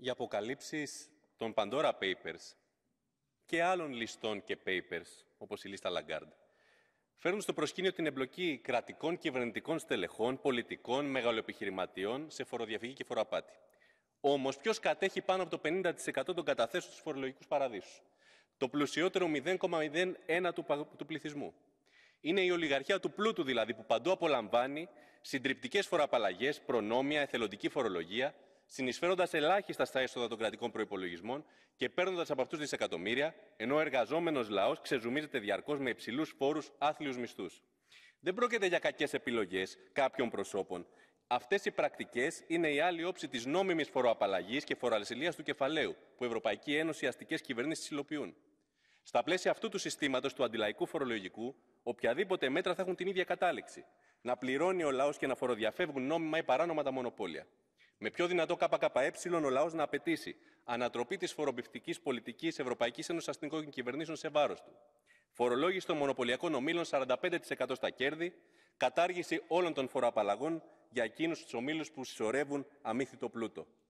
οι αποκαλύψεις των Pandora Papers και άλλων ληστών και papers, όπως η λίστα Λαγκάρντ, φέρνουν στο προσκήνιο την εμπλοκή κρατικών κυβερνητικών στελεχών, πολιτικών, μεγαλοεπιχειρηματιών σε φοροδιαφυγή και φοροαπάτη. Όμως, ποιος κατέχει πάνω από το 50% των καταθέσεων στους φορολογικούς παραδείσους. Το πλουσιότερο 0,01 του πληθυσμού. Είναι η ολιγαρχία του πλούτου δηλαδή που παντού απολαμβάνει συντριπτικές φοροαπαλλαγές, προνόμια, εθελοντική φορολογία, συνεισφέροντας ελάχιστα στα έσοδα των κρατικών προπολογισμών και παίρνοντας από αυτούς δισεκατομμύρια, ενώ ο εργαζόμενος λαός ξεζουμίζεται διαρκώς με υψηλούς φόρους άθλιους μισθούς. Δεν πρόκειται για κακές επιλογές κάποιων προσώπων. Αυτές οι πρακτικές είναι η άλλη όψη της νόμιμης φοροαπαλλαγής και φοροαλυσιλίας του κεφαλαίου, που Ευρωπαϊκή Ένωση αστικές κυβερνήσεις υλοποιούν. Στα πλαίσια αυτού του συστήματος του αντιλαϊκού φορολογικού, οποιαδήποτε μέτρα θα έχουν την ίδια κατάληξη. Να πληρώνει ο λαός και να φοροδιαφεύγουν νόμιμα ή παράνομα τα μονοπόλια. Με πιο δυνατό ΚΚΕ ο λαός να απαιτήσει ανατροπή της φορομπηφτική πολιτικής Ευρωπαϊκής Ένωσης Αστυνομικών Κυβερνήσεων σε βάρος του. Φορολόγηση των μονοπωλιακών ομήλων 45% στα κέρδη, κατάργηση όλων των φοροαπαλλαγών για εκείνους τους ομίλους που συσσωρεύουν αμύθιτο πλούτο.